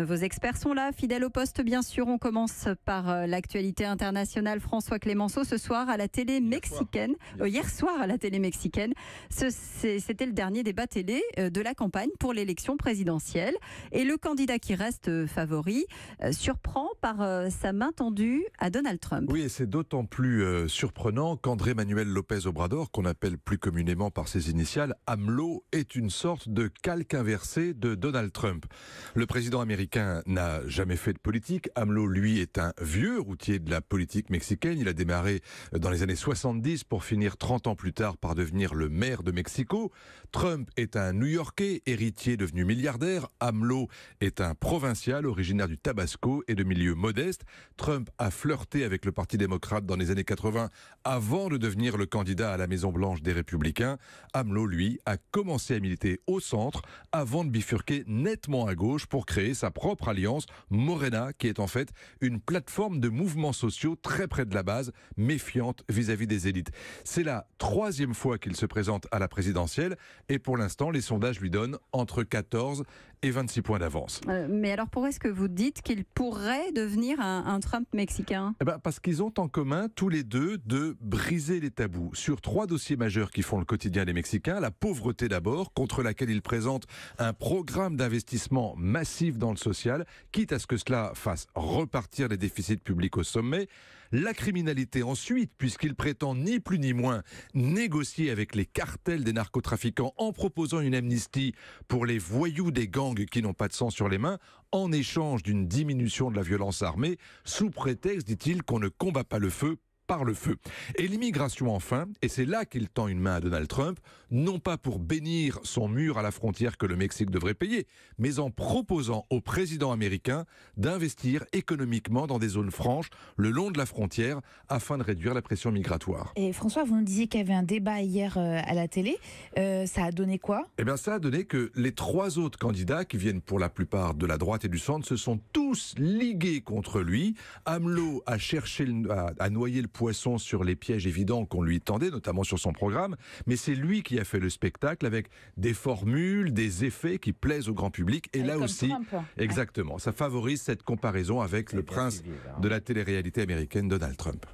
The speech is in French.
Vos experts sont là, fidèles au poste bien sûr. On commence par euh, l'actualité internationale. François Clémenceau ce soir à la télé mexicaine, euh, hier soir, à la télé mexicaine, c'était le dernier débat télé euh, de la campagne pour l'élection présidentielle. Et le candidat qui reste favori surprend par sa main tendue à Donald Trump. Oui, et c'est d'autant plus surprenant qu'André Manuel López Obrador, qu'on appelle plus communément par ses initiales AMLO, est une sorte de calque inversé de Donald Trump. Le président américain n'a jamais fait de politique. AMLO, lui, est un vieux routier de la politique mexicaine. Il a démarré dans les années 70 pour finir 30 ans plus tard par devenir le maire de Mexico. Trump est un New-Yorkais, héritier devenu milliardaire. AMLO est un provincial originaire du Tabasco et de milieu modeste. Trump a flirté avec le Parti démocrate dans les années 80 avant de devenir le candidat à la Maison-Blanche des Républicains. AMLO, lui, a commencé à militer au centre avant de bifurquer nettement à gauche pour créer sa propre alliance, Morena, qui est en fait une plateforme de mouvements sociaux très près de la base, méfiante vis-à-vis des élites. C'est la troisième fois qu'il se présente à la présidentielle et pour l'instant, les sondages lui donnent entre 14 et 26 points d'avance. Euh, mais alors pourquoi est-ce que vous dites qu'il pourrait devenir un, Trump mexicain eh ben, Parce qu'ils ont en commun tous les deux de briser les tabous. Sur trois dossiers majeurs qui font le quotidien des Mexicains, la pauvreté d'abord, contre laquelle il présente un programme d'investissement massif dans le social, quitte à ce que cela fasse repartir les déficits publics au sommet la criminalité ensuite, puisqu'il prétend ni plus ni moins négocier avec les cartels des narcotrafiquants en proposant une amnistie pour les voyous des gangs qui n'ont pas de sang sur les mains, en échange d'une diminution de la violence armée, sous prétexte, dit-il, qu'on ne combat pas le feu par le feu. Et l'immigration enfin, et c'est là qu'il tend une main à Donald Trump, non pas pour bénir son mur à la frontière que le Mexique devrait payer, mais en proposant au président américain d'investir économiquement dans des zones franches le long de la frontière afin de réduire la pression migratoire. Et François, vous nous disiez qu'il y avait un débat hier euh, à la télé. Euh, ça a donné quoi Eh bien ça a donné que les trois autres candidats, qui viennent pour la plupart de la droite et du centre, se sont tous ligués contre lui. Hamelot a cherché à noyer le poisson sur les pièges évidents qu'on lui tendait, notamment sur son programme, mais c'est lui qui a fait le spectacle avec des formules, des effets qui plaisent au grand public. Et, ah là aussi, exactement, ça favorise cette comparaison avec le prince hein. de la télé-réalité américaine, Donald Trump.